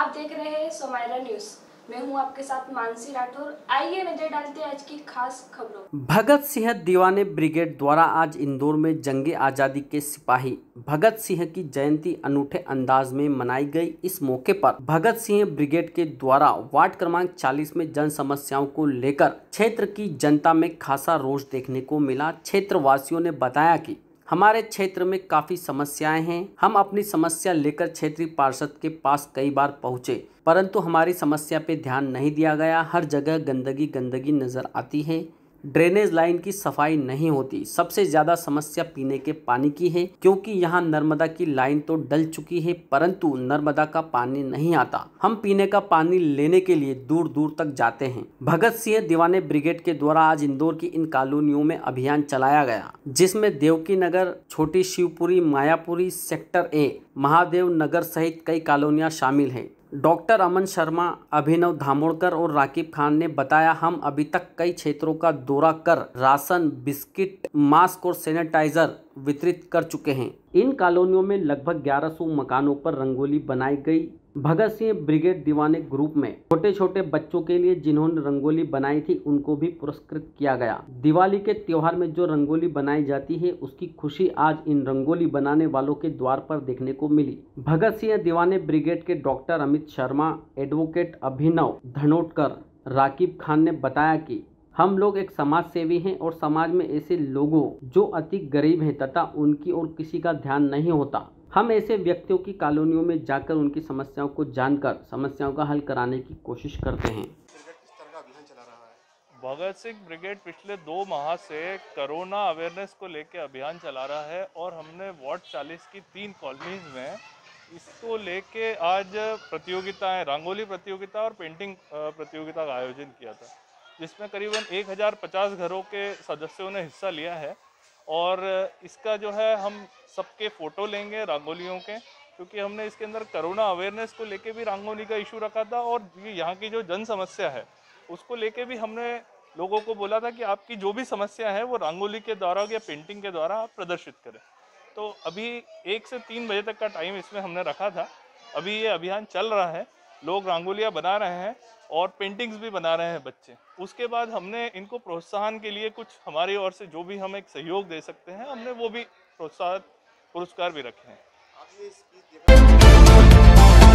आप देख रहे हैं सोमायरा न्यूज मैं हूं आपके साथ मानसी राठौर आइए नजर डालते हैं आज की खास खबरों भगत सिंह दीवाने ब्रिगेड द्वारा आज इंदौर में जंगे आज़ादी के सिपाही भगत सिंह की जयंती अनूठे अंदाज में मनाई गई इस मौके पर भगत सिंह ब्रिगेड के द्वारा वार्ड क्रमांक 40 में जन समस्याओं को लेकर क्षेत्र की जनता में खासा रोष देखने को मिला क्षेत्र वासियों ने बताया की हमारे क्षेत्र में काफ़ी समस्याएं हैं हम अपनी समस्या लेकर क्षेत्रीय पार्षद के पास कई बार पहुंचे परंतु हमारी समस्या पे ध्यान नहीं दिया गया हर जगह गंदगी गंदगी नज़र आती है ड्रेनेज लाइन की सफाई नहीं होती सबसे ज़्यादा समस्या पीने के पानी की है क्योंकि यहाँ नर्मदा की लाइन तो डल चुकी है परंतु नर्मदा का पानी नहीं आता हम पीने का पानी लेने के लिए दूर दूर तक जाते हैं भगत सिंह दीवाने ब्रिगेड के द्वारा आज इंदौर की इन कॉलोनियों में अभियान चलाया गया जिसमें देवकी नगर छोटी शिवपुरी मायापुरी सेक्टर ए महादेव नगर सहित कई कॉलोनियाँ शामिल हैं डॉक्टर अमन शर्मा अभिनव धामोड़कर और राकीब खान ने बताया हम अभी तक कई क्षेत्रों का दौरा कर राशन बिस्किट मास्क और सैनिटाइजर वितरित कर चुके हैं इन कॉलोनियों में लगभग 1100 मकानों पर रंगोली बनाई गई भगत सिंह ब्रिगेड दीवाने ग्रुप में छोटे छोटे बच्चों के लिए जिन्होंने रंगोली बनाई थी उनको भी पुरस्कृत किया गया दिवाली के त्योहार में जो रंगोली बनाई जाती है उसकी खुशी आज इन रंगोली बनाने वालों के द्वार पर देखने को मिली भगत सिंह दीवाने ब्रिगेड के डॉक्टर अमित शर्मा एडवोकेट अभिनव धनोटकर राकीब खान ने बताया की हम लोग एक समाज सेवी हैं और समाज में ऐसे लोगों जो अति गरीब हैं तथा उनकी और किसी का ध्यान नहीं होता हम ऐसे व्यक्तियों की कॉलोनियों में जाकर उनकी समस्याओं को जानकर समस्याओं का हल कराने की कोशिश करते हैं भगत सिंह ब्रिगेड पिछले दो माह से कोरोना अवेयरनेस को लेकर अभियान चला रहा है और हमने वार्ड चालीस की तीन कॉलोनीज में इसको लेके आज प्रतियोगिताएं रंगोली प्रतियोगिता और पेंटिंग प्रतियोगिता का आयोजन किया था जिसमें करीबन 1050 घरों के सदस्यों ने हिस्सा लिया है और इसका जो है हम सबके फ़ोटो लेंगे रंगोलियों के क्योंकि हमने इसके अंदर करोना अवेयरनेस को लेके भी रंगोली का इशू रखा था और यहाँ की जो जन समस्या है उसको लेके भी हमने लोगों को बोला था कि आपकी जो भी समस्या है वो रंगोली के द्वारा या पेंटिंग के द्वारा आप प्रदर्शित करें तो अभी एक से तीन बजे तक का टाइम इसमें हमने रखा था अभी ये अभियान चल रहा है लोग रंगोलियाँ बना रहे हैं और पेंटिंग्स भी बना रहे हैं बच्चे उसके बाद हमने इनको प्रोत्साहन के लिए कुछ हमारी ओर से जो भी हम एक सहयोग दे सकते हैं हमने वो भी प्रोत्साहन पुरस्कार भी रखे हैं